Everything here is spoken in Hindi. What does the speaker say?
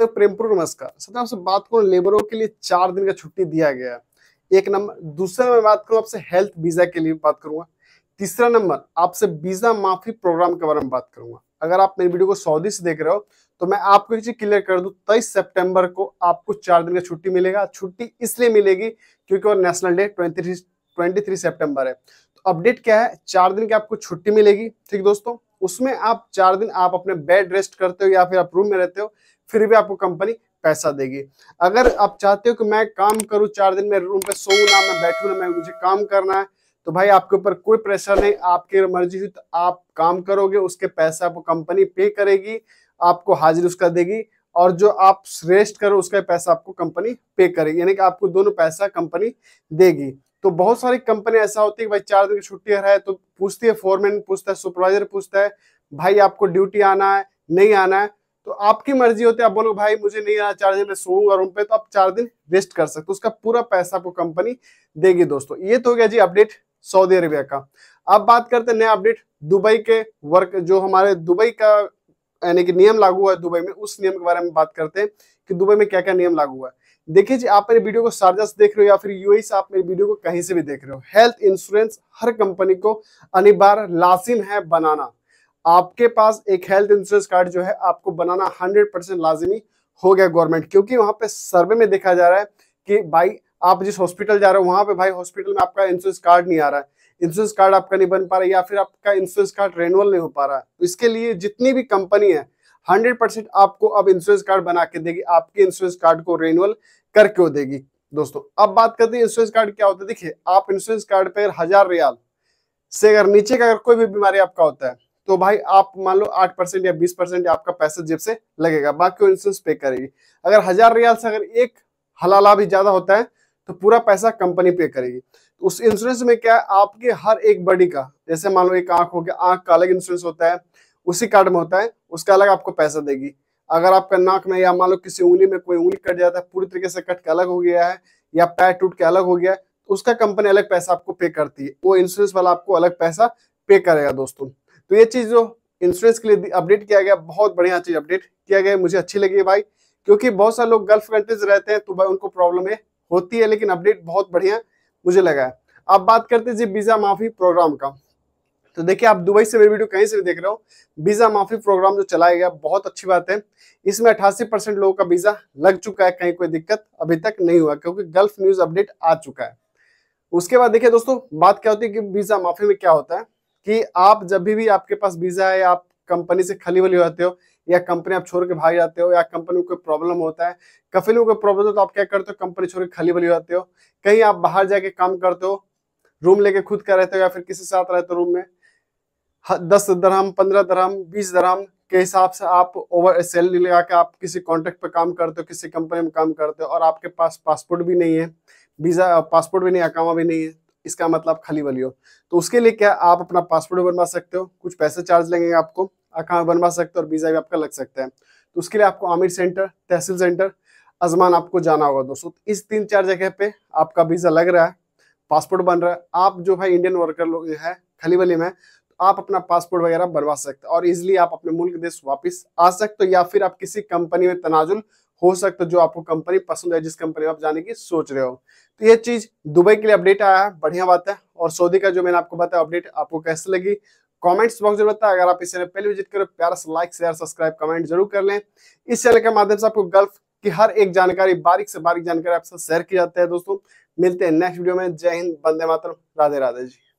तो प्रेमपुर नमस्कार सर आपसे बात करूँ लेबरों के लिए चार दिन का छुट्टी दिया गया एक नंबर दूसरा मैं बात करूँ आपसे हेल्थ वीजा के लिए बात करूंगा तीसरा नंबर आपसे वीजा माफी प्रोग्राम के बारे में बात करूंगा अगर आप मेरी वीडियो को सऊदी से देख रहे हो तो मैं आपको एक चीज क्लियर कर दूं तेईस सितंबर को आपको चार दिन का छुट्टी मिलेगा छुट्टी इसलिए मिलेगी क्योंकि वो national day twenty twenty three है तो अपडेट क्या है चार दिन की आपको छुट्टी मिलेगी ठीक दोस्तों उसमें आप चार दिन आप अपने बेड रेस्ट करते हो या फिर आप रूम में रहते हो फिर भी आपको कंपनी पैसा देगी अगर आप चाहते हो कि मैं काम करूँ चार दिन में रूम पे सो ना मैं बैठू ना मैं मुझे काम करना है तो भाई आपके ऊपर कोई प्रेशर नहीं आपकी मर्जी हुई तो आप काम करोगे उसके पैसा आपको कंपनी पे करेगी आपको हाजिर उसका देगी और जो आप श्रेष्ठ करो उसका पैसा आपको कंपनी पे करेगी यानी कि आपको दोनों पैसा कंपनी देगी तो बहुत सारी कंपनी ऐसा होती है कि भाई चार दिन की छुट्टी है तो पूछती है फोरमैन पूछता है सुपरवाइजर पूछता है भाई आपको ड्यूटी आना है नहीं आना है तो आपकी मर्जी होती है आप बोलो भाई मुझे नहीं आना चार दिन मैं सोऊंगा रूम पे तो आप चार दिन वेस्ट कर सकते हो उसका पूरा पैसा आपको कंपनी देगी दोस्तों ये तो हो गया जी अपडेट सऊदी अरेबिया का अब बात करते हैं नया अपडेट दुबई के वर्क जो हमारे दुबई का यानी कि नियम लागू हुआ है दुबई में उस नियम के बारे में बात करते हैं कि दुबई में क्या क्या नियम लागू हुआ है देखिए जी आप मेरे वीडियो को शारजा से देख रहे हो या फिर यूएई से आप मेरी वीडियो को कहीं से भी देख रहे हो हेल्थ इंश्योरेंस हर कंपनी को अनिवार्य लाजिम है बनाना आपके पास एक हेल्थ इंश्योरेंस कार्ड जो है आपको बनाना हंड्रेड परसेंट लाजमी हो गया गवर्नमेंट क्योंकि वहां पे सर्वे में देखा जा रहा है कि भाई आप जिस हॉस्पिटल जा रहे हो वहां पे भाई हॉस्पिटल में आपका इंश्योरेंस कार्ड नहीं आ रहा है इंश्योरेंस कार्ड आपका नहीं बन पा रहा है या फिर आपका इंश्योरेंस कार्ड रेनुअल नहीं हो पा रहा है तो इसके लिए जितनी भी कंपनी है हंड्रेड परसेंट आपको अब इंश्योरेंस कार्ड बना के देगी आपके इंश्योरेंस कार्ड को रेनुअल करके देगी दोस्तों अब बात करते हैं इंश्योरेंस कार्ड क्या होता है देखिए आप इंश्योरेंस कार्ड पर हजार रियाल से अगर नीचे का अगर कोई भी बीमारी आपका होता है तो भाई आप मान लो आठ परसेंट या बीस परसेंट आपका पैसा जेब से लगेगा बाकी इंश्योरेंस पे करेगी अगर हजार रियाल से अगर एक हलाला भी ज्यादा होता है तो पूरा पैसा कंपनी पे करेगी तो उस इंश्योरेंस में क्या है आपके हर एक बॉडी का जैसे मान लो एक आंख हो गया आंख का अलग इंश्योरेंस होता है उसी कार्ड में होता है उसका अलग आपको पैसा देगी अगर आपका नाक में या मान लो किसी उंगली में कोई उंगली कट जाता है पूरी तरीके से कट के अलग हो गया है या पैर टूट के अलग हो गया है तो उसका कंपनी अलग पैसा आपको पे करती है वो इंश्योरेंस वाला आपको अलग पैसा पे करेगा दोस्तों तो ये चीज़ जो इंश्योरेंस के लिए अपडेट किया गया बहुत बढ़िया चीज़ अपडेट किया गया मुझे अच्छी लगी भाई क्योंकि बहुत सारे लोग गल्फ कंट्रीज रहते हैं तो भाई उनको प्रॉब्लम है होती है लेकिन अपडेट बहुत बढ़िया मुझे लगा है अब बात करते हैं जी वीज़ा माफ़ी प्रोग्राम का तो देखिए आप दुबई से मेरी वीडियो कहीं से भी देख रहे हो वीज़ा माफ़ी प्रोग्राम जो चलाया गया बहुत अच्छी बात है इसमें अठासी परसेंट लोगों का वीज़ा लग चुका है कहीं कोई दिक्कत अभी तक नहीं हुआ क्योंकि गल्फ न्यूज़ अपडेट आ चुका है उसके बाद देखिए दोस्तों बात क्या होती है कि वीज़ा माफ़ी में क्या होता है कि आप जब भी, भी आपके पास वीजा है आप कंपनी से खली वली हो जाते हो या कंपनी आप छोड़ के भाग जाते हो या कंपनी को कोई प्रॉब्लम होता है काफी लोगों को प्रॉब्लम हो तो आप क्या करते हो कंपनी छोड़ के खली वली हो जाते हो कहीं आप बाहर जाके काम करते हो रूम लेके खुद का रहते हो या फिर किसी साथ रहते हो रूम में दस दरहम पंद्रह दरहम बीस दरहम के हिसाब से आप ओवर सैलरी लगा के आप किसी कॉन्ट्रैक्ट पर काम करते हो किसी कंपनी में काम करते हो और आपके पास पासपोर्ट भी नहीं है वीज़ा पासपोर्ट भी नहीं अकामा भी नहीं है इसका मतलब खाली वाली हो तो उसके लिए क्या आप अपना पासपोर्ट बनवा सकते हो कुछ पैसे चार्ज लगेंगे आपको अकाउंट बनवा सकते हो और वीज़ा भी आपका लग सकता है तो उसके लिए आपको आमिर सेंटर तहसील सेंटर अजमान आपको जाना होगा दोस्तों तो इस तीन चार जगह पे आपका वीज़ा लग रहा है पासपोर्ट बन रहा है आप जो भाई इंडियन वर्कर लोग है खली वली में तो आप अपना पासपोर्ट वगैरह बनवा सकते हैं और इजिली आप अपने मुल्क देश वापस आ सकते हो या फिर आप किसी कंपनी में तनाजुल हो सकता है जो आपको कंपनी पसंद है जिस कंपनी में आप जाने की सोच रहे हो तो ये चीज दुबई के लिए अपडेट आया है बढ़िया बात है और सऊदी का जो मैंने आपको बताया अपडेट आपको कैसे लगी कमेंट्स बॉक्स जरूर बताएं अगर आप इस चैनल पहले विजिट करो प्यार से लाइक शेयर सब्सक्राइब कमेंट जरूर कर लें इस चैनल के माध्यम से आपको गल्फ की हर एक जानकारी बारीक से बारीक जानकारी आपसे शेयर की जाती है दोस्तों मिलते हैं नेक्स्ट वीडियो में जय हिंद बंदे मातर राधे राधे जी